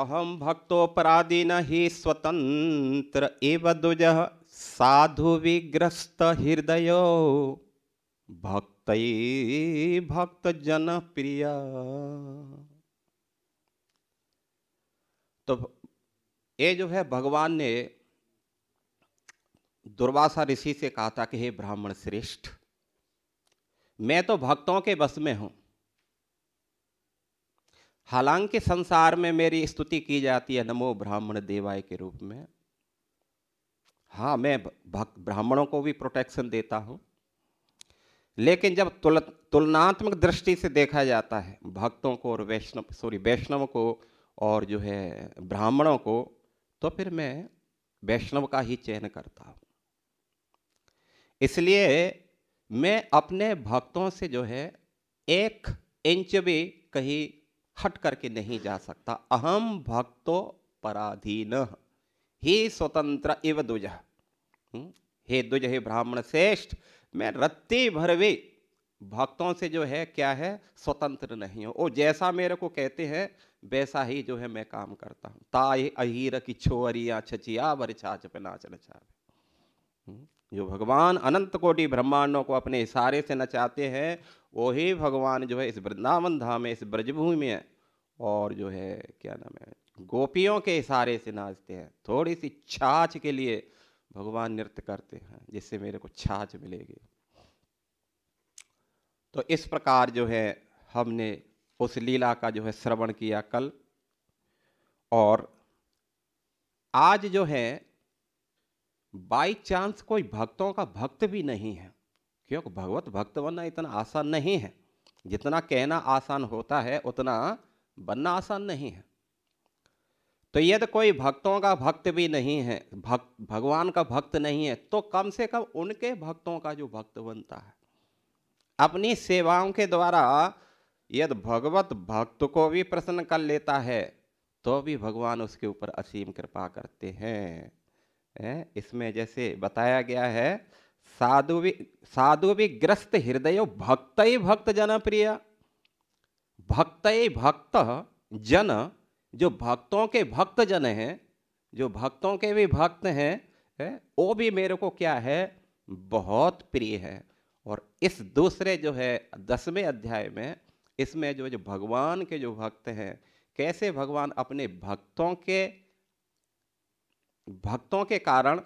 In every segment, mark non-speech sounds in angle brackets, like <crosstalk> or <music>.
अहम न ही स्वतंत्र एव दुज साधु विग्रस्त हृदय भक्त भक्त जन प्रिय तो ये जो है भगवान ने दुर्वासा ऋषि से कहा था कि हे ब्राह्मण श्रेष्ठ मैं तो भक्तों के बस में हूँ हालांकि संसार में मेरी स्तुति की जाती है नमो ब्राह्मण देवाय के रूप में हाँ मैं ब्राह्मणों को भी प्रोटेक्शन देता हूँ लेकिन जब तुल तुलनात्मक दृष्टि से देखा जाता है भक्तों को और वैष्णव सॉरी वैष्णव को और जो है ब्राह्मणों को तो फिर मैं वैष्णव का ही चयन करता हूँ इसलिए मैं अपने भक्तों से जो है एक इंच भी कहीं हट करके नहीं जा सकता अहम भक्तो पराधीन हे स्वतंत्र इव दुज हम्म? हे दुज हे ब्राह्मण श्रेष्ठ मैं रत्ती भरवे भक्तों से जो है क्या है स्वतंत्र नहीं हो वो जैसा मेरे को कहते हैं वैसा ही जो है मैं काम करता हूँ ताय अहीर की छोरिया छचिया छाच पे नाच नचा हम्म? जो भगवान अनंत कोटि ब्रह्मांडों को अपने इशारे से नचाते हैं वही भगवान जो है इस वृंदावन धाम में इस ब्रजभूमि में और जो है क्या नाम है गोपियों के इशारे से नाचते हैं थोड़ी सी छाछ के लिए भगवान नृत्य करते हैं जिससे मेरे को छाछ मिलेगी तो इस प्रकार जो है हमने उस लीला का जो है श्रवण किया कल और आज जो है बाय चांस कोई भक्तों का भक्त भी नहीं है क्योंकि भगवत भक्त बनना इतना आसान नहीं है जितना कहना आसान होता है उतना बनना आसान नहीं है तो यदि कोई भक्तों का भक्त भी नहीं है भक्त भगवान का भक्त नहीं है तो कम से कम उनके भक्तों का जो भक्त बनता है अपनी सेवाओं के द्वारा यदि भगवत भक्त को भी प्रसन्न कर लेता है तो भी भगवान उसके ऊपर असीम कृपा करते हैं इसमें जैसे बताया गया है साधु भी साधु भी ग्रस्त हृदय भक्त ही भक्त जनप्रिय भक्त ही भक्त जन जो भक्तों के भक्त जन हैं जो भक्तों के भी भक्त हैं है, वो भी मेरे को क्या है बहुत प्रिय है और इस दूसरे जो है दसवें अध्याय में इसमें जो जो भगवान के जो भक्त हैं कैसे भगवान अपने भक्तों के भक्तों के कारण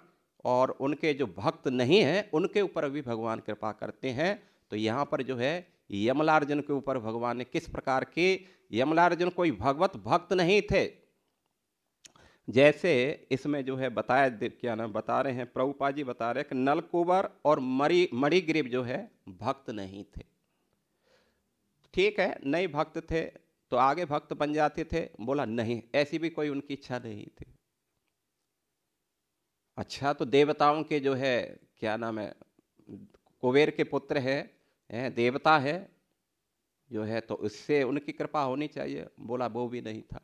और उनके जो भक्त नहीं हैं उनके ऊपर भी भगवान कृपा करते हैं तो यहाँ पर जो है यमलार्जुन के ऊपर भगवान ने किस प्रकार की यमलार्जुन कोई भगवत भक्त नहीं थे जैसे इसमें जो है बताया क्या नाम बता रहे हैं प्रभुपा जी बता रहे हैं कि नलकुबर और मरी मणिग्रीव जो है भक्त नहीं थे ठीक है नए भक्त थे तो आगे भक्त बन जाते थे बोला नहीं ऐसी भी कोई उनकी इच्छा नहीं थी अच्छा तो देवताओं के जो है क्या नाम है कुबेर के पुत्र है, है देवता है जो है तो उससे उनकी कृपा होनी चाहिए बोला वो भी नहीं था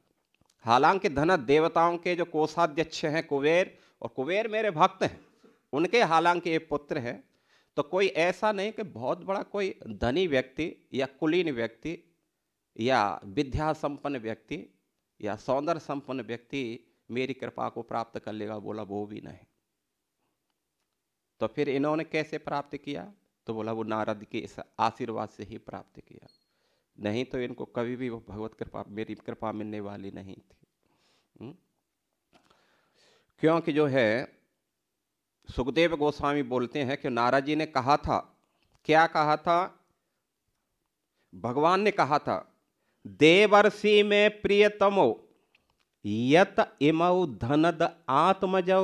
हालांकि धन देवताओं के जो कोषाध्यक्ष हैं कुबेर और कुबेर मेरे भक्त हैं उनके हालांकि ये पुत्र हैं तो कोई ऐसा नहीं कि बहुत बड़ा कोई धनी व्यक्ति या कुलीन व्यक्ति या विद्या संपन्न व्यक्ति या सौंदर्य संपन्न व्यक्ति मेरी कृपा को प्राप्त कर लेगा बोला वो भी नहीं तो फिर इन्होंने कैसे प्राप्त किया तो बोला वो नारद के इस आशीर्वाद से ही प्राप्त किया नहीं तो इनको कभी भी वो भगवत कृपा मेरी कृपा मिलने वाली नहीं थी हम्म? क्योंकि जो है सुखदेव गोस्वामी बोलते हैं कि नाराज जी ने कहा था क्या कहा था भगवान ने कहा था देवर्षि में प्रियतमो यत इमौ धनद आत्मजौ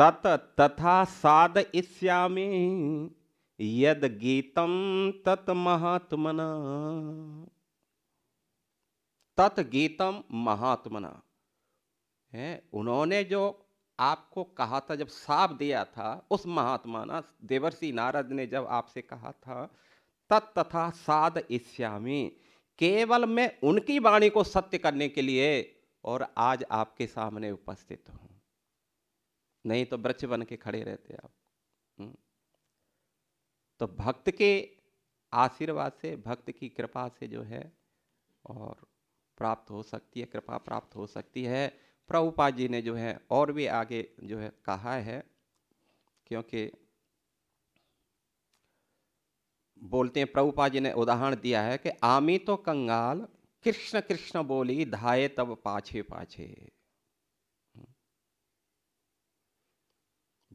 तत तथा साद इश्यामी यद गीतम तत महात्मना तत् गीतम महात्मना है उन्होंने जो आपको कहा था जब साप दिया था उस महात्मा ना देवर्षि नारद ने जब आपसे कहा था तत तथा साद इश्यामी केवल मैं उनकी वाणी को सत्य करने के लिए और आज आपके सामने उपस्थित हूं नहीं तो वृक्ष बन के खड़े रहते आप हम्म। तो भक्त के आशीर्वाद से भक्त की कृपा से जो है और प्राप्त हो सकती है कृपा प्राप्त हो सकती है प्रभुपा जी ने जो है और भी आगे जो है कहा है क्योंकि बोलते हैं प्रभुपा जी ने उदाहरण दिया है कि आमी तो कंगाल कृष्ण कृष्ण बोली धाये तब पाछे पाछे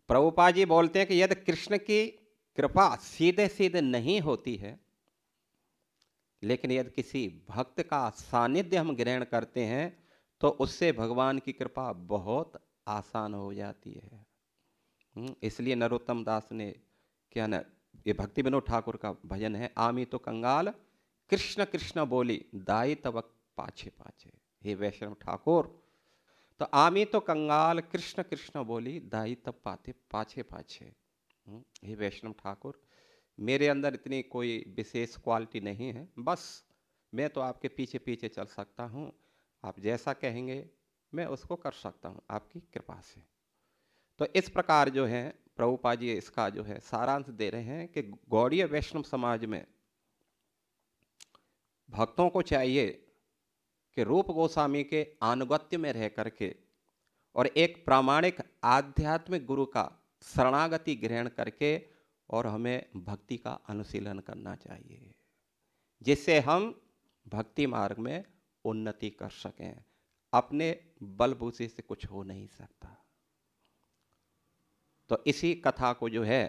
प्रभुपा जी बोलते हैं कि यदि कृष्ण की कृपा सीधे सीधे नहीं होती है लेकिन यदि किसी भक्त का सानिध्य हम ग्रहण करते हैं तो उससे भगवान की कृपा बहुत आसान हो जाती है हम्म, इसलिए नरोत्तम दास ने क्या ना ये भक्ति विनोद ठाकुर का भजन है आमी तो कंगाल कृष्ण कृष्ण बोली दाई तबक पाछे पाछे हे वैष्णव ठाकुर तो आमी तो कंगाल कृष्ण कृष्ण बोली दाई तब पाते पाछे पाछे हम्म, हे वैष्णव ठाकुर मेरे अंदर इतनी कोई विशेष क्वालिटी नहीं है बस मैं तो आपके पीछे पीछे चल सकता हूँ आप जैसा कहेंगे मैं उसको कर सकता हूँ आपकी कृपा से तो इस प्रकार जो है प्रभुपा जी इसका जो है सारांश दे रहे हैं कि गौड़ीय वैष्णव समाज में भक्तों को चाहिए कि रूप गोस्वामी के आनुगत्य में रह करके और एक प्रामाणिक आध्यात्मिक गुरु का शरणागति ग्रहण करके और हमें भक्ति का अनुशीलन करना चाहिए जिससे हम भक्ति मार्ग में उन्नति कर सकें अपने बलबूते से कुछ हो नहीं सकता तो इसी कथा को जो है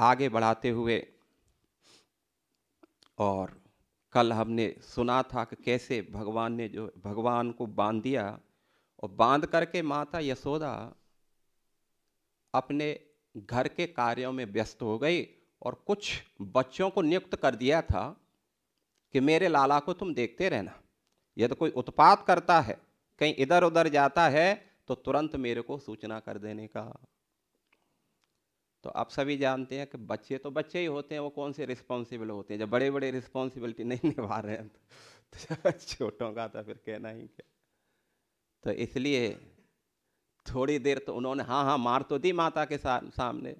आगे बढ़ाते हुए और कल हमने सुना था कि कैसे भगवान ने जो भगवान को बांध दिया और बांध करके माता यशोदा अपने घर के कार्यों में व्यस्त हो गई और कुछ बच्चों को नियुक्त कर दिया था कि मेरे लाला को तुम देखते रहना यदि तो कोई उत्पात करता है कहीं इधर उधर जाता है तो तुरंत मेरे को सूचना कर देने का तो आप सभी जानते हैं कि बच्चे तो बच्चे ही होते हैं वो कौन से रिस्पॉन्सिबल होते हैं जब बड़े बड़े रिस्पॉन्सिबिलिटी नहीं <laughs> निभा रहे हैं तो <laughs> छोटों का तो फिर कहना ही क्या तो इसलिए थोड़ी देर तो उन्होंने हाँ हाँ मार तो दी माता के सामने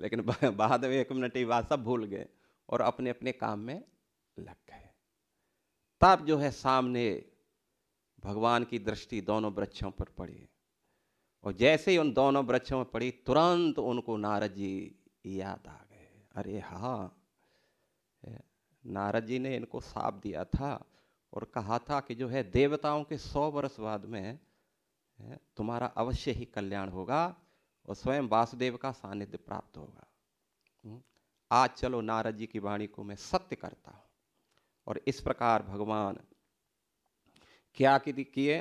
लेकिन <laughs> बाद में एक मिनट ही बात सब भूल गए और अपने अपने काम में लग गए तब जो है सामने भगवान की दृष्टि दोनों वृक्षों पर पड़ी और जैसे ही उन दोनों वृक्षों में पड़ी तुरंत उनको नारद जी याद आ गए अरे हाँ नारद जी ने इनको साप दिया था और कहा था कि जो है देवताओं के सौ वर्ष बाद में तुम्हारा अवश्य ही कल्याण होगा और स्वयं वासुदेव का सानिध्य प्राप्त होगा हम्म, आज चलो नारद जी की वाणी को मैं सत्य करता हूँ और इस प्रकार भगवान क्या किए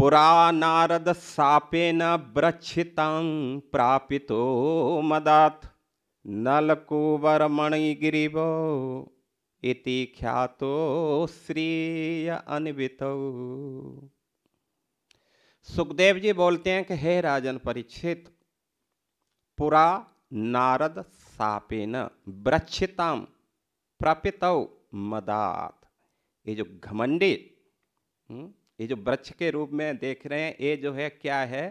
पुरानारद सापेन ब्रक्षितां मदात मदात् नलकुबरमणिगिरिवो इति ख्या श्रीय अन्वित सुखदेव जी बोलते हैं कि हे राजन परीक्षित पुरा नारद सापेन ब्रक्षिताम प्रापित मदात ये जो घमंडी हम्म, ये जो वृक्ष के रूप में देख रहे हैं ये जो है क्या है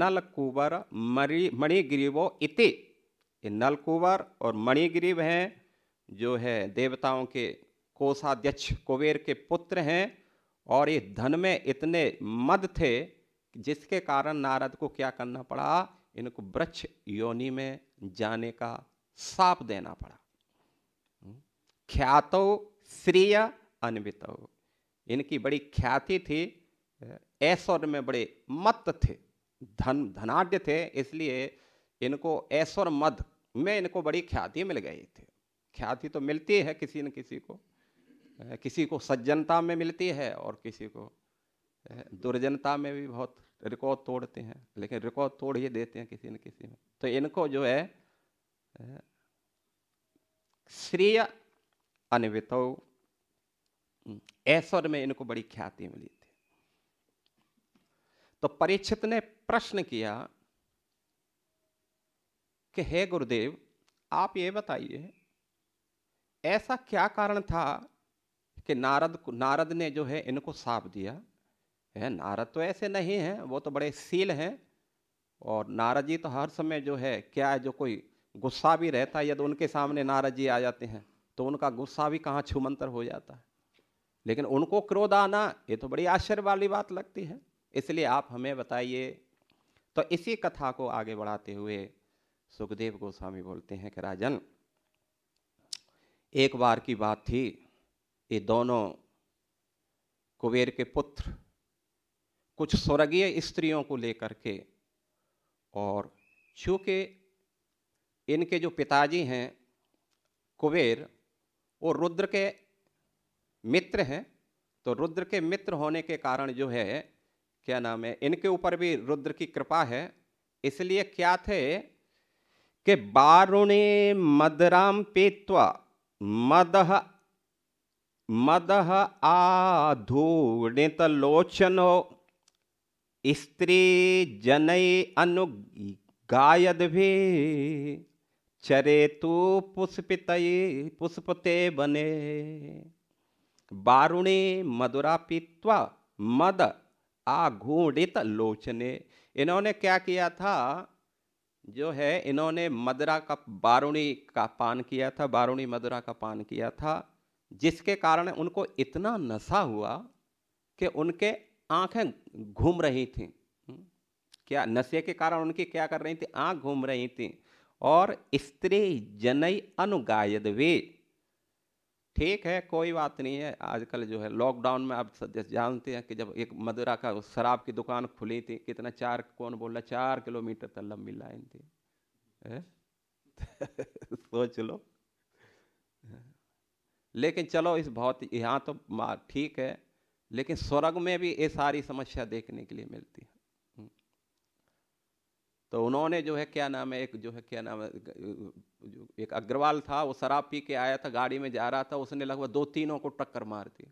नलकुबर मरी मणिग्रीवो इति ये नलकुबर और मणिग्रीव हैं जो है देवताओं के कोषाध्यक्ष कुबेर के पुत्र हैं और ये धन में इतने मद थे जिसके कारण नारद को क्या करना पड़ा इनको वृक्ष योनि में जाने का साप देना पड़ा हम्म। ख्यातो श्रेय अनवितो इनकी बड़ी ख्याति थी ऐश्वर्य में बड़े मत थे धन धनाढ़ थे इसलिए इनको ऐश्वर मद में इनको बड़ी ख्याति मिल गई थी ख्याति तो मिलती है किसी न किसी को किसी को सज्जनता में मिलती है और किसी को दुर्जनता में भी बहुत रिकॉर्ड तोड़ते हैं लेकिन रिकॉर्ड तोड़ ही देते हैं किसी न किसी में तो इनको जो है श्रेय अनवित ऐश्वर्य में इनको बड़ी ख्याति मिली थी तो परीक्षित ने प्रश्न किया कि हे गुरुदेव आप ये बताइए ऐसा क्या कारण था कि नारद नारद ने जो है इनको साप दिया है नारद तो ऐसे नहीं हैं वो तो बड़े सील हैं और नारद जी तो हर समय जो है क्या है जो कोई गुस्सा भी रहता है यदि उनके सामने नारद जी आ जाते हैं तो उनका गुस्सा भी कहाँ छुमंतर हो जाता है लेकिन उनको क्रोध आना ये तो बड़ी आश्चर्य वाली बात लगती है इसलिए आप हमें बताइए तो इसी कथा को आगे बढ़ाते हुए सुखदेव गोस्वामी बोलते हैं कि राजन एक बार की बात थी ये दोनों कुबेर के पुत्र कुछ स्वर्गीय स्त्रियों को लेकर के और चूँकि इनके जो पिताजी हैं कुबेर वो रुद्र के मित्र हैं तो रुद्र के मित्र होने के कारण जो है क्या नाम है इनके ऊपर भी रुद्र की कृपा है इसलिए क्या थे कि बारुणे मदराम पीत्वा मदह मदह आधूणित लोचनो स्त्री जनय गायद भी चरे तू पुष्पित पुष्पते बने वारुणे मदुरा पीतवा मद आघूणित लोचने इन्होंने क्या किया था जो है इन्होंने मदरा का बारूणी का पान किया था बारूणी मदरा का पान किया था जिसके कारण उनको इतना नशा हुआ कि उनके आंखें घूम रही थी हम्म, क्या नशे के कारण उनकी क्या कर रही थी आँख घूम रही थी और स्त्री जनई अनुगायद वे ठीक है कोई बात नहीं है आजकल जो है लॉकडाउन में आप जानते हैं कि जब एक मदुरा का शराब की दुकान खुली थी कितना चार कौन बोल रहा चार किलोमीटर तक लंबी लाइन थी <laughs> सोच लो लेकिन चलो इस बहुत यहाँ तो ठीक है लेकिन स्वर्ग में भी ये सारी समस्या देखने के लिए मिलती है तो उन्होंने जो है क्या नाम है एक जो है क्या नाम है एक अग्रवाल था वो शराब पी के आया था गाड़ी में जा रहा था उसने लगभग दो तीनों को टक्कर मार दी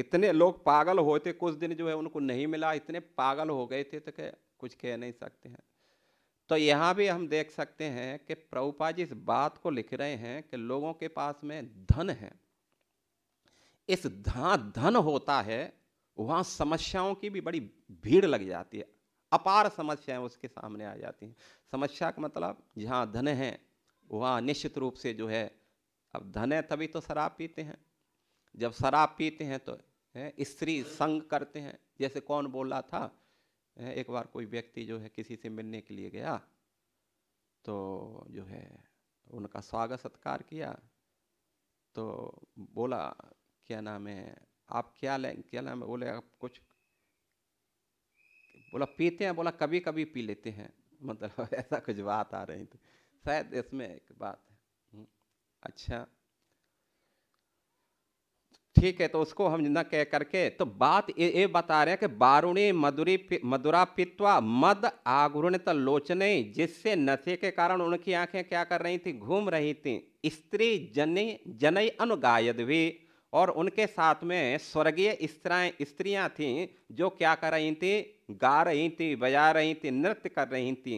इतने लोग पागल होते कुछ दिन जो है उनको नहीं मिला इतने पागल हो गए थे तो क्या कुछ कह नहीं सकते हैं तो यहाँ भी हम देख सकते हैं कि प्रभुपा जी इस बात को लिख रहे हैं कि लोगों के पास में धन है इस धन धन होता है वहाँ समस्याओं की भी बड़ी भीड़ लग जाती है अपार समस्याएं उसके सामने आ जाती हैं समस्या का मतलब जहाँ धन है वहाँ निश्चित रूप से जो है अब धन है तभी तो शराब पीते हैं जब शराब पीते हैं तो स्त्री संग करते हैं जैसे कौन बोला था एक बार कोई व्यक्ति जो है किसी से मिलने के लिए गया तो जो है उनका स्वागत सत्कार किया तो बोला क्या नाम है आप क्या लें क्या नाम है बोले आप कुछ बोला पीते हैं बोला कभी कभी पी लेते हैं मतलब <laughs> ऐसा कुछ बात आ रही थी शायद इसमें एक बात है हम्म, अच्छा ठीक है तो उसको हम न कह करके तो बात ये, ये बता रहे हैं कि बारुणी मधुरी पि, मधुरा पित्वा मद आघूर्णित लोचने जिससे नशे के कारण उनकी आंखें क्या कर रही थी घूम रही थी स्त्री जने जनई अनुगायद भी और उनके साथ में स्वर्गीय स्त्राएं स्त्रियां थीं जो क्या कर रही थी गा रही थी बजा रही थी नृत्य कर रही थी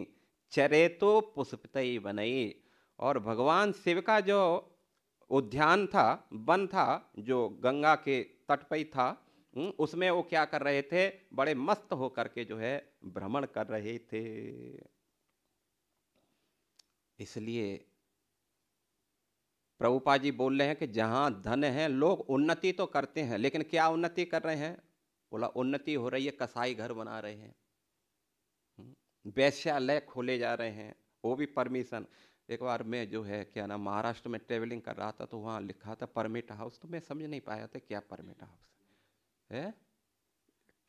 चरे तो पुष्पित बनई और भगवान शिव का जो उद्यान था वन था जो गंगा के तट पर ही था उसमें वो क्या कर रहे थे बड़े मस्त होकर के जो है भ्रमण कर रहे थे इसलिए प्रभुपा जी बोल रहे हैं कि जहाँ धन है लोग उन्नति तो करते हैं लेकिन क्या उन्नति कर रहे हैं बोला उन्नति हो रही है कसाई घर बना रहे हैं हम्म, वैश्यालय खोले जा रहे हैं वो भी परमिशन एक बार मैं जो है क्या ना महाराष्ट्र में ट्रेवलिंग कर रहा था तो वहाँ लिखा था परमिट हाउस तो मैं समझ नहीं पाया था क्या परमिट हाउस है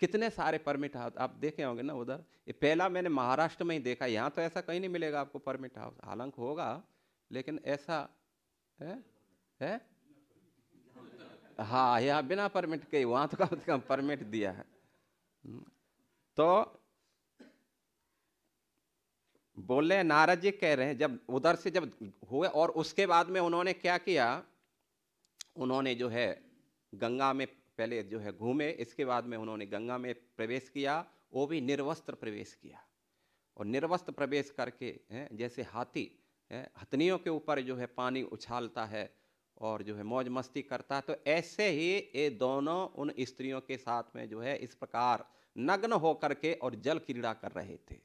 कितने सारे परमिट हाउस आप देखे होंगे ना उधर ये पहला मैंने महाराष्ट्र में ही देखा यहाँ तो ऐसा कहीं नहीं मिलेगा आपको परमिट हाउस हालांकि होगा लेकिन ऐसा है है हाँ यहाँ बिना परमिट के वहाँ तो कम से कम परमिट दिया है हम्म, तो बोले नारद जी कह रहे हैं जब उधर से जब हुए और उसके बाद में उन्होंने क्या किया उन्होंने जो है गंगा में पहले जो है घूमे इसके बाद में उन्होंने गंगा में प्रवेश किया वो भी निर्वस्त्र प्रवेश किया और निर्वस्त्र प्रवेश करके जैसे हाथी हथनियों के ऊपर जो है पानी उछालता है और जो है मौज मस्ती करता है तो ऐसे ही ये दोनों उन स्त्रियों के साथ में जो है इस प्रकार नग्न होकर के और जल क्रीड़ा कर रहे थे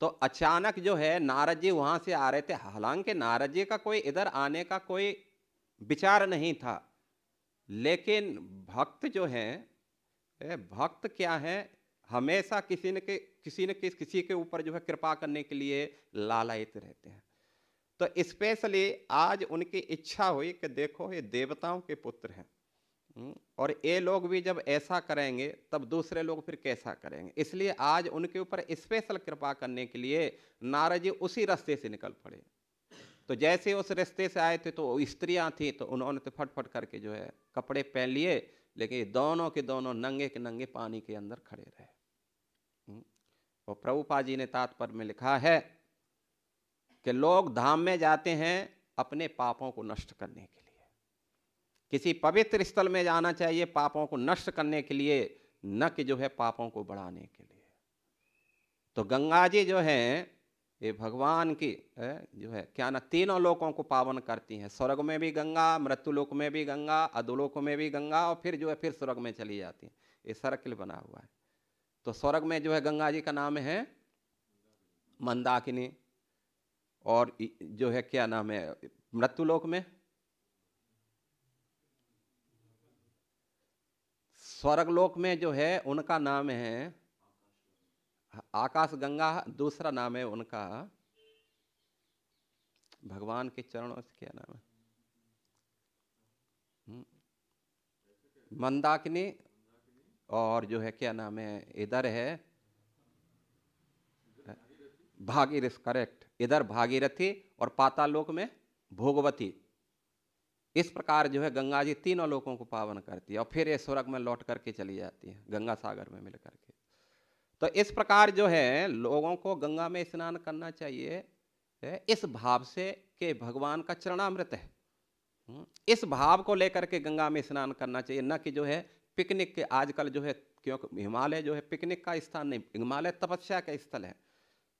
तो अचानक जो है नारद जी वहाँ से आ रहे थे हालांकि नारद जी का कोई इधर आने का कोई विचार नहीं था लेकिन भक्त जो हैं भक्त क्या है हमेशा किसी न के किसी न किस किसी के ऊपर जो है कृपा करने के लिए लालयित रहते हैं तो स्पेशली आज उनकी इच्छा हुई कि देखो ये देवताओं के पुत्र हैं हम्म, और ये लोग भी जब ऐसा करेंगे तब दूसरे लोग फिर कैसा करेंगे इसलिए आज उनके ऊपर स्पेशल कृपा करने के लिए नाराजी जी उसी रास्ते से निकल पड़े तो जैसे उस रास्ते से आए थे तो स्त्रियाँ थी तो उन्होंने तो फटफट करके जो है कपड़े पहन लिए लेकिन दोनों के दोनों नंगे के नंगे पानी के अंदर खड़े रहे हम्म, और प्रभुपा जी ने तात्पर्य में लिखा है कि लोग धाम में जाते हैं अपने पापों को नष्ट करने के लिए किसी पवित्र स्थल में जाना चाहिए पापों को नष्ट करने के लिए न कि जो है पापों को बढ़ाने के लिए तो गंगा जी जो है ये भगवान की जो है क्या ना तीनों लोगों को पावन करती हैं स्वर्ग में भी गंगा मृत्यु लोक में भी गंगा अधोलोक में भी गंगा और फिर जो है फिर स्वर्ग में चली जाती है ये सर्किल बना हुआ है तो स्वर्ग में जो है गंगा जी का नाम है मंदाकिनी और जो है क्या नाम है मृत्युलोक में स्वर्गलोक में जो है उनका नाम है आकाश गंगा दूसरा नाम है उनका भगवान के चरणों से क्या नाम है हम्म, मंदाकिनी और जो है क्या नाम है इधर है भागीरथ करेक्ट इधर भागीरथी और पातालोक में भोगवती इस प्रकार जो है गंगा जी तीनों लोगों को पावन करती है और फिर ये स्वर्ग में लौट करके चली जाती है गंगा सागर में मिल करके तो इस प्रकार जो है लोगों को गंगा में स्नान करना चाहिए इस भाव से कि भगवान का चरणामृत है हम्म, इस भाव को लेकर के गंगा में स्नान करना चाहिए न कि जो है पिकनिक के आजकल जो है क्योंकि हिमालय जो है पिकनिक का स्थान नहीं हिमालय तपस्या का स्थल है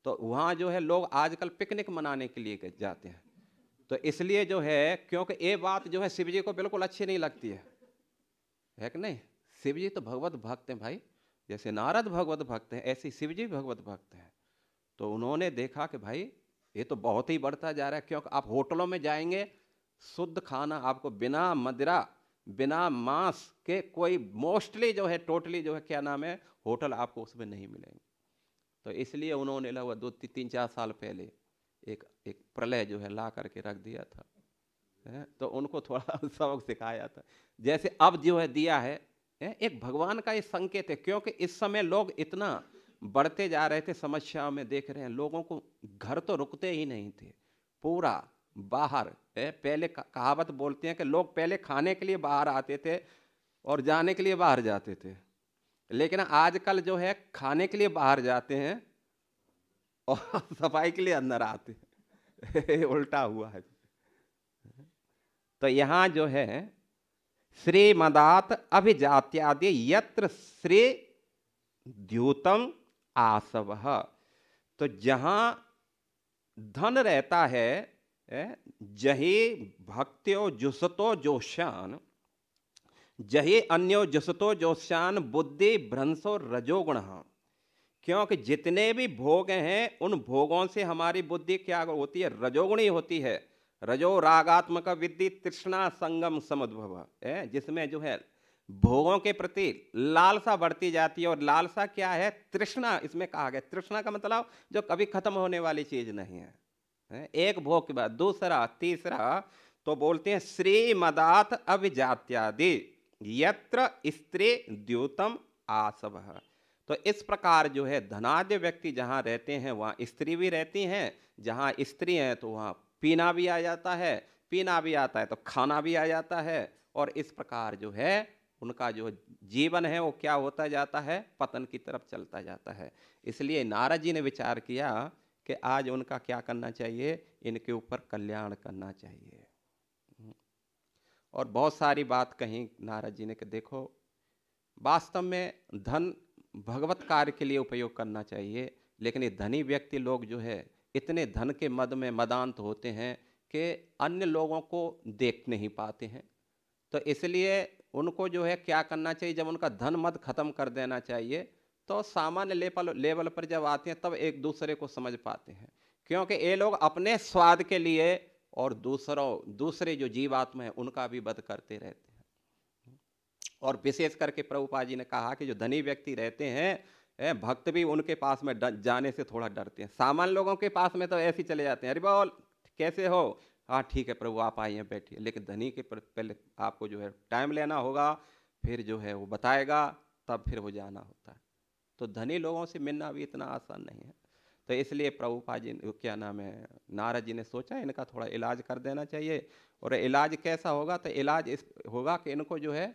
तो वहाँ जो है लोग आजकल पिकनिक मनाने के लिए जाते हैं तो इसलिए जो है क्योंकि ये बात जो है शिव जी को बिल्कुल अच्छी नहीं लगती है है कि नहीं शिव जी तो भगवत भक्त हैं भाई जैसे नारद भगवत भक्त हैं ऐसे शिव जी भगवत भक्त हैं तो उन्होंने देखा कि भाई ये तो बहुत ही बढ़ता जा रहा है क्योंकि आप होटलों में जाएंगे शुद्ध खाना आपको बिना मदिरा बिना मांस के कोई मोस्टली जो है टोटली जो है क्या नाम है होटल आपको उसमें नहीं मिलेंगे तो इसलिए उन्होंने लगभग दो ती, तीन चार साल पहले एक एक प्रलय जो है ला करके रख दिया था है? तो उनको थोड़ा सबक <laughs> सिखाया था जैसे अब जो है दिया है, है? एक भगवान का ये संकेत है क्योंकि इस समय लोग इतना बढ़ते जा रहे थे समस्याओं में देख रहे हैं लोगों को घर तो रुकते ही नहीं थे पूरा बाहर है? पहले कहावत बोलते हैं कि लोग पहले खाने के लिए बाहर आते थे और जाने के लिए बाहर जाते थे लेकिन आजकल जो है खाने के लिए बाहर जाते हैं और <laughs> सफाई के लिए अंदर आते हैं <laughs> उल्टा हुआ है तो यहाँ जो है श्री मदात अभिजात्यादि यत्र श्री द्योतम आसव तो जहाँ धन रहता है जही भक्त्यो जुसतो जोशान जहे अन्यो जसतो जोश्यान बुद्धि भ्रंसो रजोगुण हाँ। क्योंकि जितने भी भोग हैं उन भोगों से हमारी बुद्धि क्या होती है रजोगुणी होती है रजो रागात्मक विद्धि तृष्णा संगम समुद्भव है जिसमें जो है भोगों के प्रति लालसा बढ़ती जाती है और लालसा क्या है तृष्णा इसमें कहा गया तृष्णा का मतलब जो कभी खत्म होने वाली चीज नहीं है, है? एक भोग के बाद दूसरा तीसरा तो बोलते हैं श्री मदात अभिजात्यादि यत्र स्त्री द्योतम आसव तो इस प्रकार जो है धनाद्य व्यक्ति जहाँ रहते हैं वहाँ स्त्री भी रहती हैं जहाँ स्त्री हैं तो वहाँ पीना भी आ जाता है पीना भी आता है तो खाना भी आ जाता है और इस प्रकार जो है उनका जो जीवन है वो क्या होता जाता है पतन की तरफ चलता जाता है इसलिए नारद जी ने विचार किया कि आज उनका क्या करना चाहिए इनके ऊपर कल्याण करना चाहिए और बहुत सारी बात कहीं नारद जी ने कि देखो वास्तव में धन भगवत कार्य के लिए उपयोग करना चाहिए लेकिन ये धनी व्यक्ति लोग जो है इतने धन के मद में मदांत होते हैं कि अन्य लोगों को देख नहीं पाते हैं तो इसलिए उनको जो है क्या करना चाहिए जब उनका धन मद खत्म कर देना चाहिए तो सामान्य लेवल लेवल पर जब आते हैं तब एक दूसरे को समझ पाते हैं क्योंकि ये लोग अपने स्वाद के लिए और दूसरों दूसरे जो जीवात्मा हैं उनका भी वध करते रहते हैं और विशेष करके प्रभुपा जी ने कहा कि जो धनी व्यक्ति रहते हैं भक्त भी उनके पास में जाने से थोड़ा डरते हैं सामान्य लोगों के पास में तो ऐसे चले जाते हैं अरे बोल कैसे हो हाँ ठीक है प्रभु आप आइए बैठिए लेकिन धनी के पहले आपको जो है टाइम लेना होगा फिर जो है वो बताएगा तब फिर वो जाना होता है तो धनी लोगों से मिलना भी इतना आसान नहीं है तो इसलिए प्रभुपा जी क्या नाम है नारद जी ने सोचा इनका थोड़ा इलाज कर देना चाहिए और इलाज कैसा होगा तो इलाज इस होगा कि इनको जो है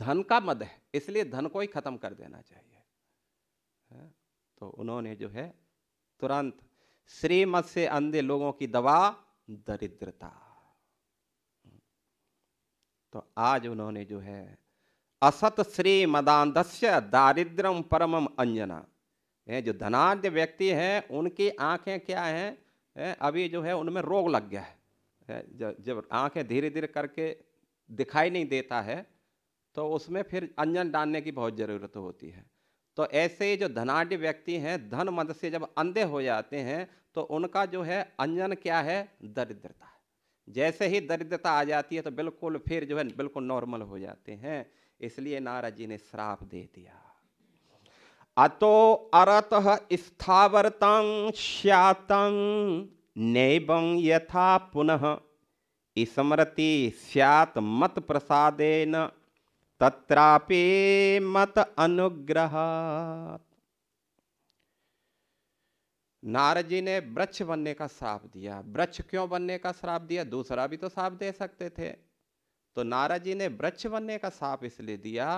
धन का मद है इसलिए धन को ही ख़त्म कर देना चाहिए हाँ, तो उन्होंने जो है तुरंत श्रीमत से अंधे लोगों की दवा दरिद्रता तो आज उन्होंने जो है असत श्री मदान दस्य दारिद्रम परम अंजना जो धनाढ़ व्यक्ति हैं उनकी आंखें क्या हैं अभी जो है उनमें रोग लग गया है जब जब आँखें धीरे धीरे करके दिखाई नहीं देता है तो उसमें फिर अंजन डालने की बहुत ज़रूरत होती है तो ऐसे जो धनाढ़ व्यक्ति हैं धन मद से जब अंधे हो जाते हैं तो उनका जो है अंजन क्या है दरिद्रता जैसे ही दरिद्रता आ जाती है तो बिल्कुल फिर जो है बिल्कुल नॉर्मल हो जाते हैं इसलिए नारा जी ने श्राप दे दिया अतो अरत स्थावरता सैत यथा पुनः स्मृति सैत मत प्रसादेन तत्रापि मत अनुग्रह नारद जी ने वृक्ष बनने का श्राप दिया वृक्ष क्यों बनने का श्राप दिया दूसरा भी तो श्राप दे सकते थे तो नारद जी ने वृक्ष बनने का श्राप इसलिए दिया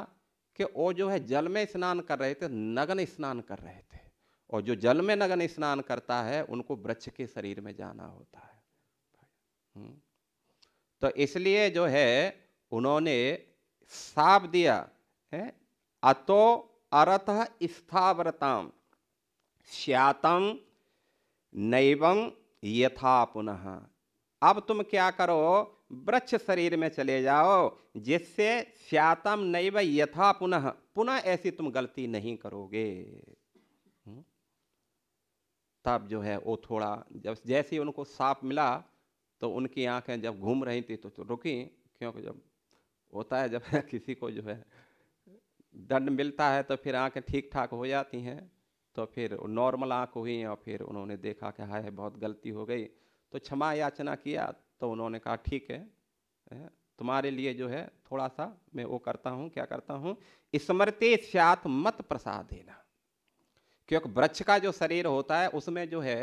कि वो जो है जल में स्नान कर रहे थे नग्न स्नान कर रहे थे और जो जल में नग्न स्नान करता है उनको वृक्ष के शरीर में जाना होता है हम्म। तो इसलिए जो है उन्होंने साप दिया है अतो अरथ स्थावरताम श्यातम नैवम यथा पुनः अब तुम क्या करो वृक्ष शरीर में चले जाओ जिससे श्यातम नैव यथा पुनः पुनः ऐसी तुम गलती नहीं करोगे हम्म? तब जो है वो थोड़ा जब जैसे ही उनको सांप मिला तो उनकी आंखें जब घूम रही थी तो, तो रुकी क्योंकि जब होता है जब <laughs> किसी को जो है दंड मिलता है तो फिर आंखें ठीक ठाक हो जाती हैं तो फिर नॉर्मल आँख हुई और फिर उन्होंने देखा कि हाय बहुत गलती हो गई तो क्षमा याचना किया तो उन्होंने कहा ठीक है तुम्हारे लिए जो है थोड़ा सा मैं वो करता हूँ क्या करता हूँ स्मृति स्यात मत प्रसाद देना क्योंकि वृक्ष का जो शरीर होता है उसमें जो है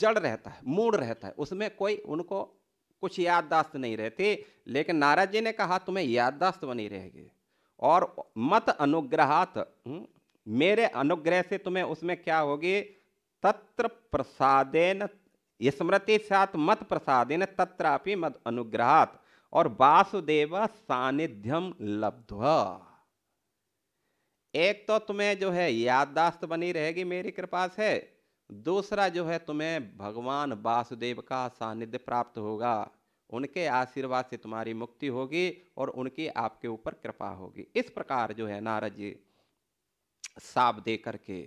जड़ रहता है मूड रहता है उसमें कोई उनको कुछ याददाश्त नहीं रहती लेकिन नाराज जी ने कहा तुम्हें याददाश्त बनी रहेगी और मत अनुग्रहात हम्म, मेरे अनुग्रह से तुम्हें उसमें क्या होगी तत्र प्रसादेन स्मृति सात मत प्रसादेन तत्रापि मत अनुग्रहात और वासुदेव सानिध्यम लब्ध एक तो तुम्हें जो है याददाश्त बनी रहेगी मेरी कृपा से दूसरा जो है तुम्हें भगवान वासुदेव का सानिध्य प्राप्त होगा उनके आशीर्वाद से तुम्हारी मुक्ति होगी और उनकी आपके ऊपर कृपा होगी इस प्रकार जो है नारद जी साप दे करके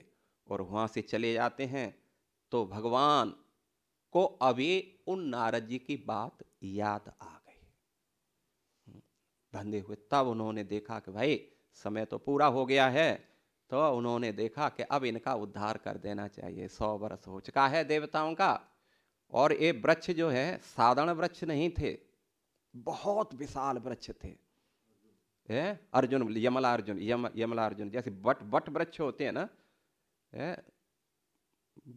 और वहाँ से चले जाते हैं तो भगवान को अभी उन नारद जी की बात याद आ गई हम्म, बंधे हुए तब उन्होंने देखा कि भाई समय तो पूरा हो गया है तो उन्होंने देखा कि अब इनका उद्धार कर देना चाहिए सौ वर्ष हो चुका है देवताओं का और ये वृक्ष जो है साधारण वृक्ष नहीं थे बहुत विशाल वृक्ष थे है अर्जुन यमला अर्जुन यम यमला अर्जुन जैसे बट बट वृक्ष होते हैं ना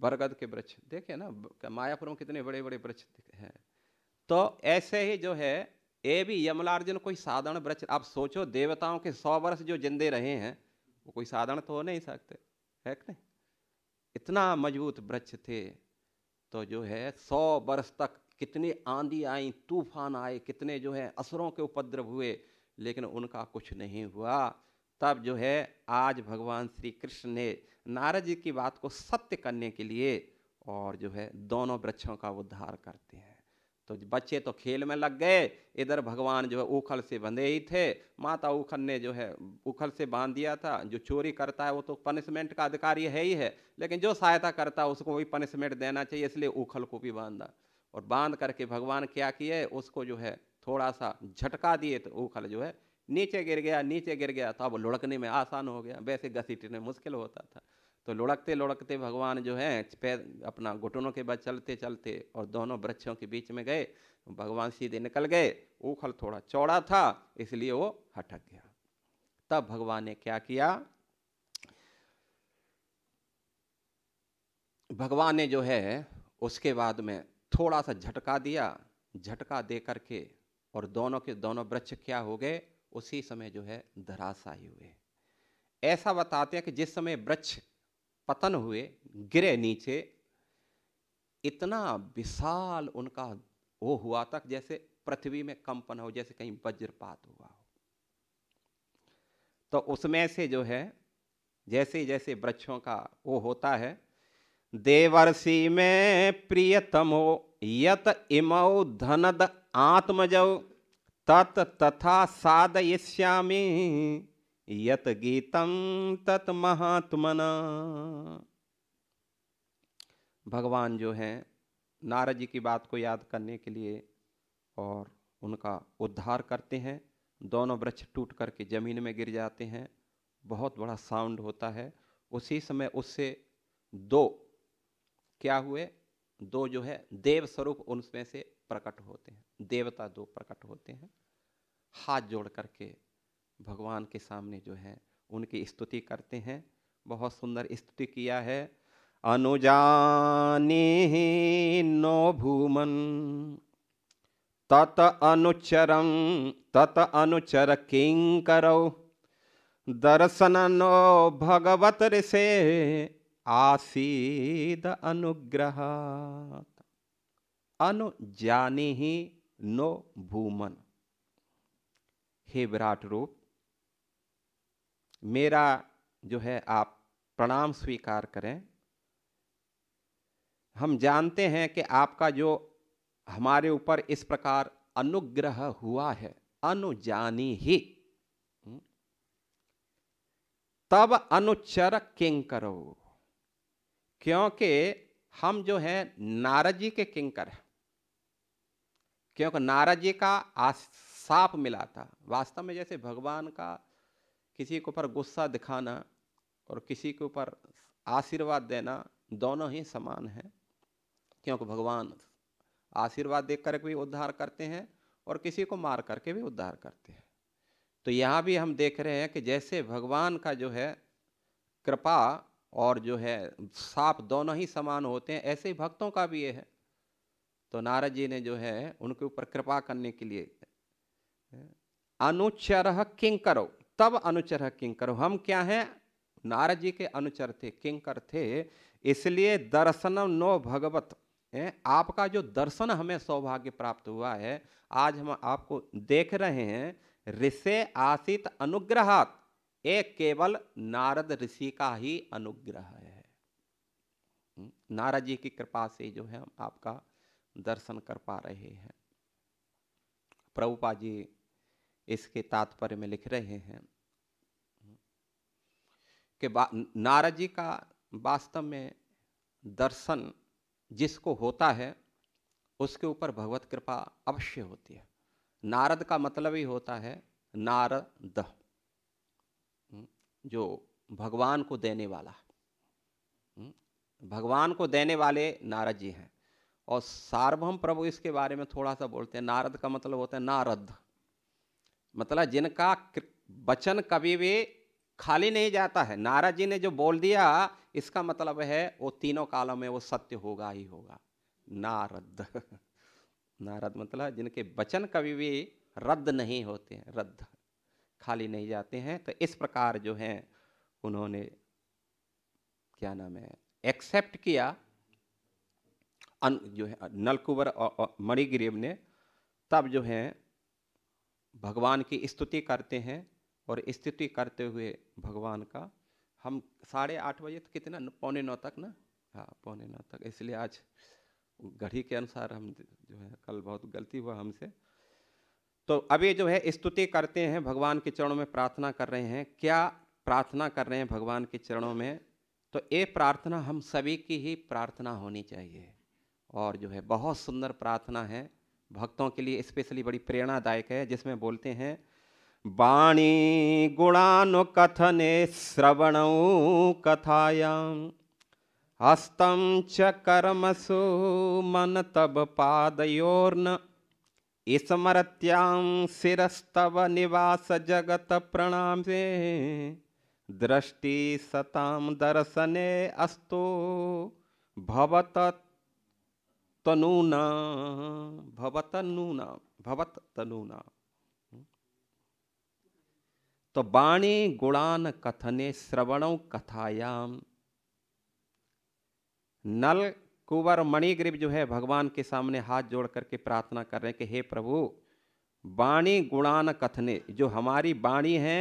बरगद के वृक्ष देखे ना में कितने बड़े बड़े वृक्ष हैं तो ऐसे ही जो है ये भी यमलार्जुन कोई साधारण वृक्ष आप सोचो देवताओं के सौ वर्ष जो जिंदे रहे हैं वो कोई साधारण तो हो नहीं सकते है कि नहीं इतना मजबूत वृक्ष थे तो जो है सौ वर्ष तक कितनी आंधी आई तूफान आए कितने जो है असुरों के उपद्रव हुए लेकिन उनका कुछ नहीं हुआ तब जो है आज भगवान श्री कृष्ण ने नारद जी की बात को सत्य करने के लिए और जो है दोनों वृक्षों का उद्धार करते हैं तो बच्चे तो खेल में लग गए इधर भगवान जो है उखल से बंधे ही थे माता उखल ने जो है उखल से बांध दिया था जो चोरी करता है वो तो पनिशमेंट का अधिकारी है ही है लेकिन जो सहायता करता है उसको भी पनिशमेंट देना चाहिए इसलिए उखल को भी बांधा और बांध करके भगवान क्या किए उसको जो है थोड़ा सा झटका दिए तो उखल जो है नीचे गिर गया नीचे गिर गया तो अब लुढ़कने में आसान हो गया वैसे घसीटने मुश्किल होता था तो लुढ़कते लुढ़कते भगवान जो है पैर अपना घुटनों के बाद चलते चलते और दोनों वृक्षों के बीच में गए भगवान सीधे निकल गए उखल थोड़ा चौड़ा था इसलिए वो हटक गया तब भगवान ने क्या किया भगवान ने जो है उसके बाद में थोड़ा सा झटका दिया झटका दे करके और दोनों के दोनों वृक्ष क्या हो गए उसी समय जो है धराशाही हुए ऐसा बताते हैं कि जिस समय वृक्ष पतन हुए गिरे नीचे इतना विशाल उनका वो हुआ तक जैसे पृथ्वी में कंपन हो जैसे कहीं वज्रपात हुआ हो तो उसमें से जो है जैसे जैसे वृक्षों का वो होता है देवर्षि में प्रियतमो यत इमौ धनद आत्मजौ तत् तथा साधयिष्यामि यत गीतम तत् महात्मना भगवान जो हैं नारद जी की बात को याद करने के लिए और उनका उद्धार करते हैं दोनों वृक्ष टूट करके ज़मीन में गिर जाते हैं बहुत बड़ा साउंड होता है उसी समय उससे दो क्या हुए दो जो है देव स्वरूप उनमें से प्रकट होते हैं देवता दो प्रकट होते हैं हाथ जोड़ करके भगवान के सामने जो है उनकी स्तुति करते हैं बहुत सुंदर स्तुति किया है अनुजाने नो भूमन तत अनुचरं तत अनुचर किंग करो दर्शन नो भगवत ऋषे आसीद अनुग्रहात अनु जाने ही नो भूमन हे विराट रूप मेरा जो है आप प्रणाम स्वीकार करें हम जानते हैं कि आपका जो हमारे ऊपर इस प्रकार अनुग्रह हुआ है अनुजानी ही हम्म। तब अनुचर किंकर क्योंकि हम जो हैं नारद जी के किंकर हैं क्योंकि नारद जी का साप मिला था वास्तव में जैसे भगवान का किसी के ऊपर गुस्सा दिखाना और किसी के ऊपर आशीर्वाद देना दोनों ही समान है क्योंकि भगवान आशीर्वाद देख कर भी उद्धार करते हैं और किसी को मार करके भी उद्धार करते हैं तो यहाँ भी हम देख रहे हैं कि जैसे भगवान का जो है कृपा और जो है साप दोनों ही समान होते हैं ऐसे ही भक्तों का भी ये है तो नारद जी ने जो है उनके ऊपर कृपा करने के लिए अनुचर किंग करो तब अनुचर किंग करो हम क्या हैं नारद जी के अनुचर थे किंकर थे इसलिए दर्शनम नो भगवत है आपका जो दर्शन हमें सौभाग्य प्राप्त हुआ है आज हम आपको देख रहे हैं ऋषे आसित अनुग्रहात एक केवल नारद ऋषि का ही अनुग्रह है नारद जी की कृपा से जो है हम आपका दर्शन कर पा रहे हैं प्रभुपा जी इसके तात्पर्य में लिख रहे हैं कि नारद जी का वास्तव में दर्शन जिसको होता है उसके ऊपर भगवत कृपा अवश्य होती है नारद का मतलब ही होता है नारद हम्म, जो भगवान को देने वाला हम्म, भगवान को देने वाले नारद जी हैं और सार्वभम प्रभु इसके बारे में थोड़ा सा बोलते हैं नारद का मतलब होता है नारद मतलब जिनका वचन कभी भी खाली नहीं जाता है नारद जी ने जो बोल दिया इसका मतलब है वो तीनों कालों में वो सत्य होगा ही होगा नारद <laughs> नारद मतलब जिनके वचन कभी भी रद्द नहीं होते हैं रद्द खाली नहीं जाते हैं तो इस प्रकार जो हैं उन्होंने क्या नाम है एक्सेप्ट किया अन जो है नलकुवर और मणिग्रीव ने तब जो है भगवान की स्तुति करते हैं और स्तुति करते हुए भगवान का हम साढ़े आठ बजे तो कितना पौने नौ तक ना हाँ पौने नौ तक इसलिए आज घड़ी के अनुसार हम जो है कल बहुत गलती हुआ हमसे तो अभी जो है स्तुति करते हैं भगवान के चरणों में प्रार्थना कर रहे हैं क्या प्रार्थना कर रहे हैं भगवान के चरणों में तो ये प्रार्थना हम सभी की ही प्रार्थना होनी चाहिए और जो है बहुत सुंदर प्रार्थना है भक्तों के लिए स्पेशली बड़ी प्रेरणादायक है जिसमें बोलते हैं बाणी गुणानु कथने श्रवण कथाया हस्तम च कर्मसु मन तब पादयोर्न स्मरत्याम शिस्तव निवास जगत प्रणाम से दृष्टि सताम दर्शने अस्तो भवतत् तनूना भवतनूना भवत तनूना हम्म? तो बाणी गुणान कथने श्रवण कथायाम नल कुवर मणिग्रीव जो है भगवान के सामने हाथ जोड़ करके प्रार्थना कर रहे हैं कि हे प्रभु बाणी गुणान कथने जो हमारी बाणी है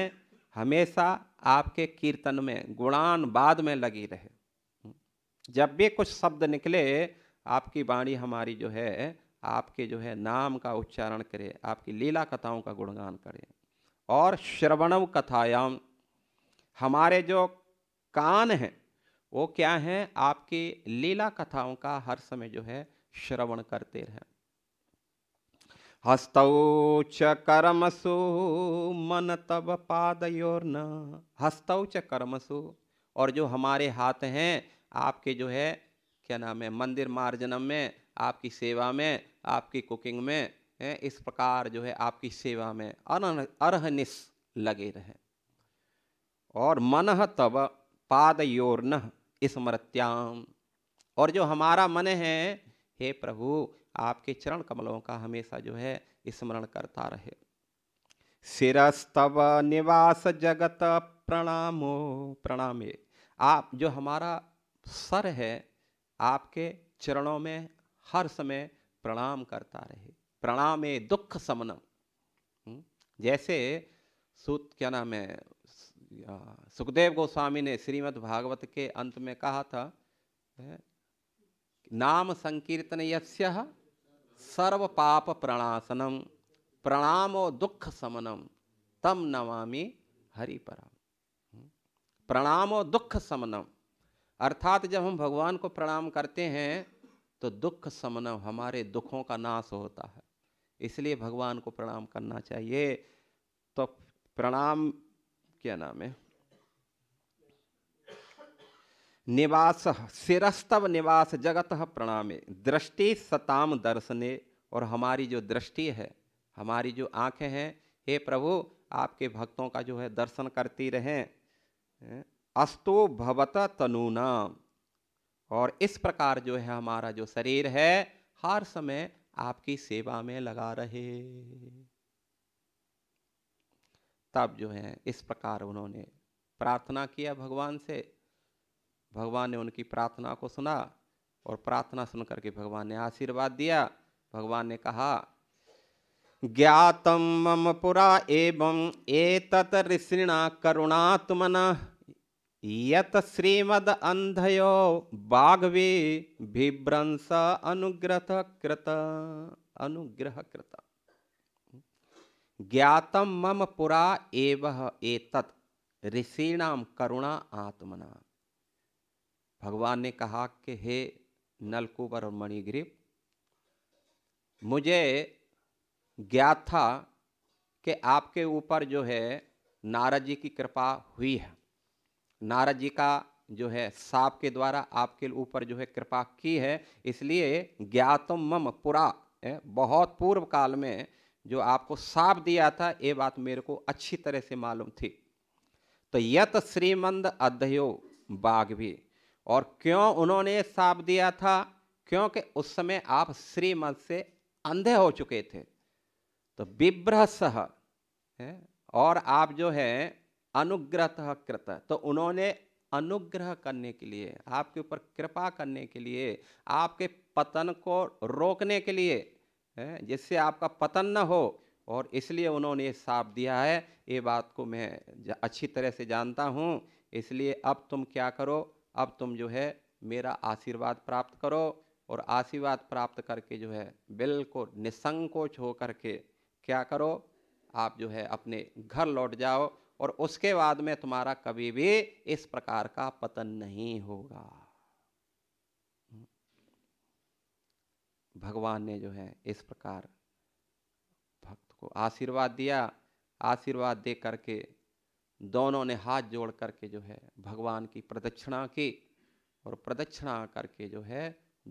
हमेशा आपके कीर्तन में गुणान बाद में लगी रहे हम्म? जब भी कुछ शब्द निकले आपकी वाणी हमारी जो है आपके जो है नाम का उच्चारण करे आपकी लीला कथाओं का गुणगान करे और श्रवणव कथायाम हमारे जो कान हैं वो क्या हैं आपकी लीला कथाओं का हर समय जो है श्रवण करते रहें हस्तौच च कर्मसु मन तब पादयोर्न हस्तौ च कर्मसु और जो हमारे हाथ हैं आपके जो है क्या नाम है मंदिर मार्जनम में आपकी सेवा में आपकी कुकिंग में है इस प्रकार जो है आपकी सेवा में अरहनिस लगे रहे और मन तब पादयोर्न स्मृत्याम और जो हमारा मन है हे प्रभु आपके चरण कमलों का हमेशा जो है स्मरण करता रहे सिरस्तव निवास जगत प्रणामो प्रणामे आप जो हमारा सर है आपके चरणों में हर समय प्रणाम करता रहे प्रणामे दुख समनम हम्म? जैसे सूत क्या नाम है सुखदेव गोस्वामी ने श्रीमद् भागवत के अंत में कहा था नाम संकीर्तन यस्य सर्व पाप प्रणासनम और दुख समनम तम नमामि हम्म? प्रणाम और दुख समनम अर्थात जब हम भगवान को प्रणाम करते हैं तो दुख समनव हमारे दुखों का नाश होता है इसलिए भगवान को प्रणाम करना चाहिए तो प्रणाम क्या नाम है निवास सिरस्तव निवास जगत प्रणामे दृष्टि सताम दर्शने और हमारी जो दृष्टि है हमारी जो आंखें हैं हे प्रभु आपके भक्तों का जो है दर्शन करती रहें अस्तो भवत तनूना और इस प्रकार जो है हमारा जो शरीर है हर समय आपकी सेवा में लगा रहे तब जो है इस प्रकार उन्होंने प्रार्थना किया भगवान से भगवान ने उनकी प्रार्थना को सुना और प्रार्थना सुन करके भगवान ने आशीर्वाद दिया भगवान ने कहा ज्ञातम मम पुरा एवं एतत ऋषिणा करुणात्मना यत श्रीमद अंधयो बाघवे विभ्रंस अनुग्रह कृत अनुग्रह कृत ज्ञातम मम पुरा एव एतत् ऋषिणाम करुणा आत्मना भगवान ने कहा कि हे नलकुबर और मुझे ज्ञात था कि आपके ऊपर जो है नारद जी की कृपा हुई है नारद जी का जो है साप के द्वारा आपके ऊपर जो है कृपा की है इसलिए ज्ञातम मम पुरा बहुत पूर्व काल में जो आपको साप दिया था ये बात मेरे को अच्छी तरह से मालूम थी तो यत श्रीमंद अध्ययो बाघ भी और क्यों उन्होंने साप दिया था क्योंकि उस समय आप श्रीमंद से अंधे हो चुके थे तो सह और आप जो है अनुग्रह कृत तो उन्होंने अनुग्रह करने के लिए आपके ऊपर कृपा करने के लिए आपके पतन को रोकने के लिए जिससे आपका पतन न हो और इसलिए उन्होंने ये साप दिया है ये बात को मैं अच्छी तरह से जानता हूँ इसलिए अब तुम क्या करो अब तुम जो है मेरा आशीर्वाद प्राप्त करो और आशीर्वाद प्राप्त करके जो है बिल्कुल निसंकोच हो करके क्या करो आप जो है अपने घर लौट जाओ और उसके बाद में तुम्हारा कभी भी इस प्रकार का पतन नहीं होगा भगवान ने जो है इस प्रकार भक्त को आशीर्वाद दिया आशीर्वाद दे करके दोनों ने हाथ जोड़ करके जो है भगवान की प्रदक्षिणा की और प्रदक्षिणा करके जो है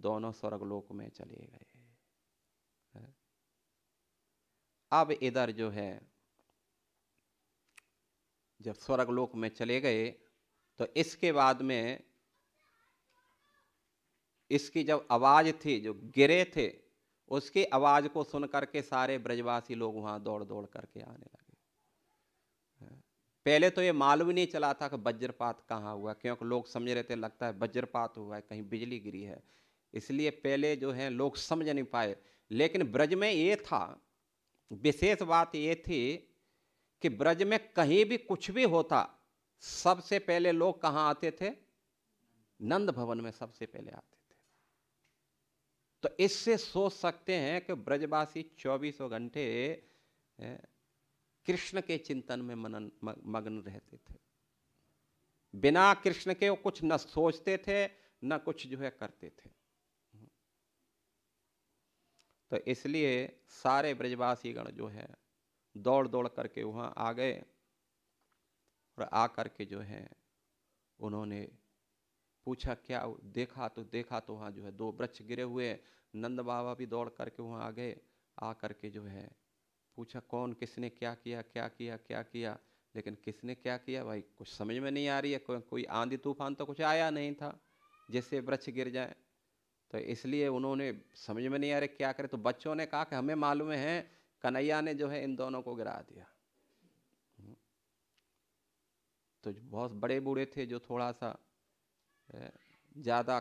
दोनों स्वर्गलोक में चले गए अब इधर जो है जब स्वर्गलोक में चले गए तो इसके बाद में इसकी जब आवाज़ थी जो गिरे थे उसकी आवाज़ को सुन करके सारे ब्रजवासी लोग वहाँ दौड़ दौड़ करके आने लगे पहले तो ये मालूम नहीं चला था कि वज्रपात कहाँ हुआ क्योंकि लोग समझ रहे थे लगता है वज्रपात हुआ है कहीं बिजली गिरी है इसलिए पहले जो है लोग समझ नहीं पाए लेकिन ब्रज में ये था विशेष बात ये थी कि ब्रज में कहीं भी कुछ भी होता सबसे पहले लोग कहां आते थे नंद भवन में सबसे पहले आते थे तो इससे सोच सकते हैं कि ब्रजवासी चौबीसों घंटे कृष्ण के चिंतन में मनन मग्न रहते थे बिना कृष्ण के वो कुछ न सोचते थे न कुछ जो है करते थे तो इसलिए सारे ब्रजवासी गण जो है दौड़ दौड़ करके वहाँ आ गए और आ करके जो है उन्होंने पूछा क्या देखा तो देखा तो वहाँ जो है दो वृक्ष गिरे हुए नंद बाबा भी दौड़ करके वहाँ आ गए आ करके जो है पूछा कौन किसने क्या किया क्या किया क्या किया लेकिन किसने क्या किया भाई कुछ समझ में नहीं आ रही है को, कोई आंधी तूफान तो कुछ आया नहीं था जिससे वृक्ष गिर जाए तो इसलिए उन्होंने समझ में नहीं आ रहे क्या करें तो बच्चों ने कहा कि हमें मालूम है कन्हैया ने जो है इन दोनों को गिरा दिया तो बहुत बड़े बूढ़े थे जो थोड़ा सा ज़्यादा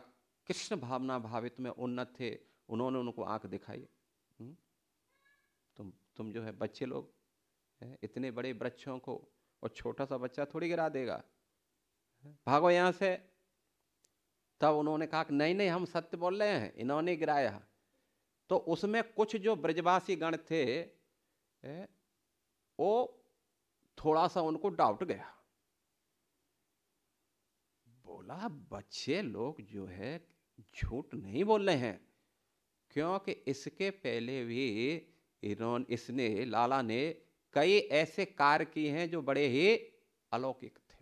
कृष्ण भावना भावित में उन्नत थे उन्होंने उनको आंख दिखाई हम्म? तुम तुम जो है बच्चे लोग इतने बड़े वृक्षों को और छोटा सा बच्चा थोड़ी गिरा देगा भागो यहाँ से तब उन्होंने कहा कि नहीं नहीं हम सत्य बोल रहे हैं इन्होंने गिराया तो उसमें कुछ जो ब्रजवासी गण थे वो थोड़ा सा उनको डाउट गया बोला बच्चे लोग जो है झूठ नहीं बोल रहे हैं क्योंकि इसके पहले भी इन्होंने इसने लाला ने कई ऐसे कार्य किए हैं जो बड़े ही अलौकिक थे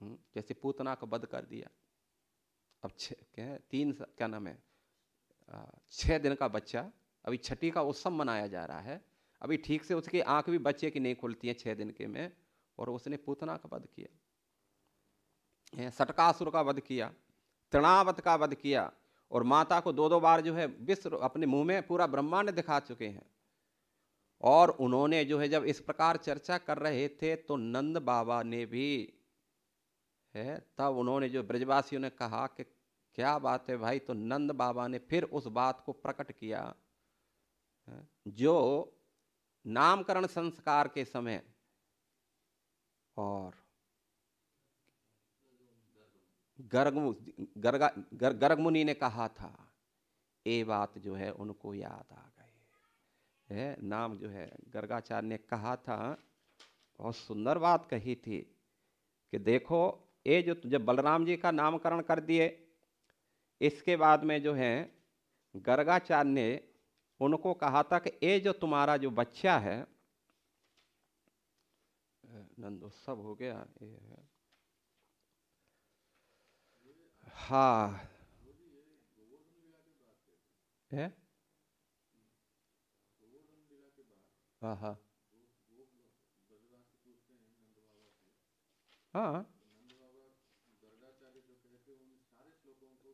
हम्म, जैसे पूतना का बध कर दिया अब छह क्या तीन क्या नाम है छः दिन का बच्चा अभी छठी का उत्सव मनाया जा रहा है अभी ठीक से उसकी आंख भी बच्चे की नहीं खुलती है छः दिन के में और उसने पूतना का वध किया सटकासुर का वध किया तृणावत का वध किया और माता को दो दो बार जो है विश्व अपने मुंह में पूरा ब्रह्मांड दिखा चुके हैं और उन्होंने जो है जब इस प्रकार चर्चा कर रहे थे तो नंद बाबा ने भी है तब उन्होंने जो ब्रजवासियों ने कहा कि क्या बात है भाई तो नंद बाबा ने फिर उस बात को प्रकट किया जो नामकरण संस्कार के समय और गर्गमु गर्ग मुनि ने कहा था ये बात जो है उनको याद आ गई है नाम जो है गर्गाचार्य ने कहा था बहुत सुंदर बात कही थी कि देखो ये जो जब बलराम जी का नामकरण कर दिए इसके बाद में जो है गर्गाचार्य ने उनको कहा था कि ये जो तुम्हारा जो बच्चा है सब हो गया ये है हा है हाँ हाँ हाँ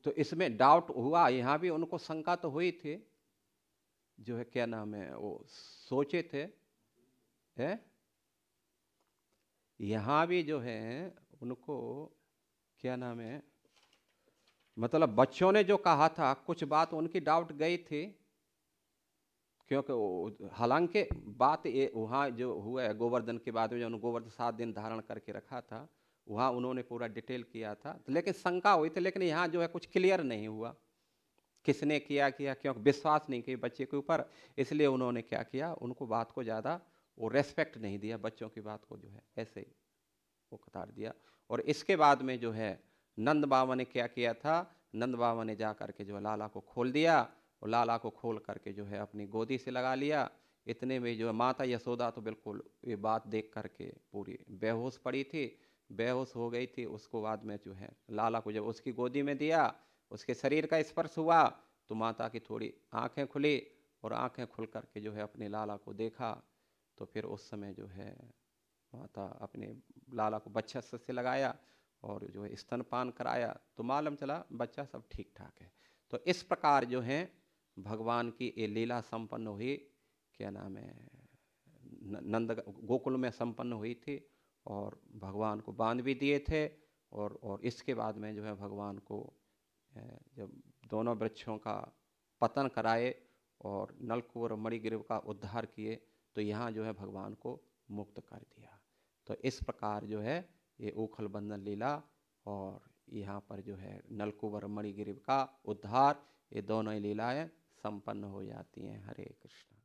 तो इसमें डाउट हुआ यहाँ भी उनको शंका तो हुई थी जो है क्या नाम है वो सोचे थे है यहाँ भी जो है उनको क्या नाम है मतलब बच्चों ने जो कहा था कुछ बात उनकी डाउट गई थी क्योंकि हालांकि बात ये वहाँ जो हुआ है गोवर्धन के बाद में जो उन्होंने गोवर्धन सात दिन धारण करके रखा था वहाँ उन्होंने पूरा डिटेल किया था तो लेकिन शंका हुई थी लेकिन यहाँ जो है कुछ क्लियर नहीं हुआ किसने किया किया क्योंकि विश्वास नहीं किया बच्चे के ऊपर इसलिए उन्होंने क्या किया उनको बात को ज़्यादा वो रेस्पेक्ट नहीं दिया बच्चों की बात को जो है ऐसे ही वो कतार दिया और इसके बाद में जो है नंद बाबा ने क्या किया था नंद बाबा ने जा करके जो है लाला को खोल दिया और लाला को खोल करके जो है अपनी गोदी से लगा लिया इतने में जो है माता यशोदा तो बिल्कुल ये बात देख करके पूरी बेहोश पड़ी थी बेहोश हो गई थी उसको बाद में जो है लाला को जब उसकी गोदी में दिया उसके शरीर का स्पर्श हुआ तो माता की थोड़ी आंखें खुली और आंखें खुल करके जो है अपने लाला को देखा तो फिर उस समय जो है माता अपने लाला को बच्चा से लगाया और जो है स्तनपान कराया तो मालूम चला बच्चा सब ठीक ठाक है तो इस प्रकार जो है भगवान की ये लीला संपन्न हुई क्या नाम है नंद गोकुल में संपन्न हुई थी और भगवान को बांध भी दिए थे और और इसके बाद में जो है भगवान को जब दोनों वृक्षों का पतन कराए और नलकुवर मणिग्रीव का उद्धार किए तो यहाँ जो है भगवान को मुक्त कर दिया तो इस प्रकार जो है ये ओखल बंधन लीला और यहाँ पर जो है नलकुवर मणिग्रीव का उद्धार ये दोनों ही लीलाएँ संपन्न हो जाती हैं हरे कृष्ण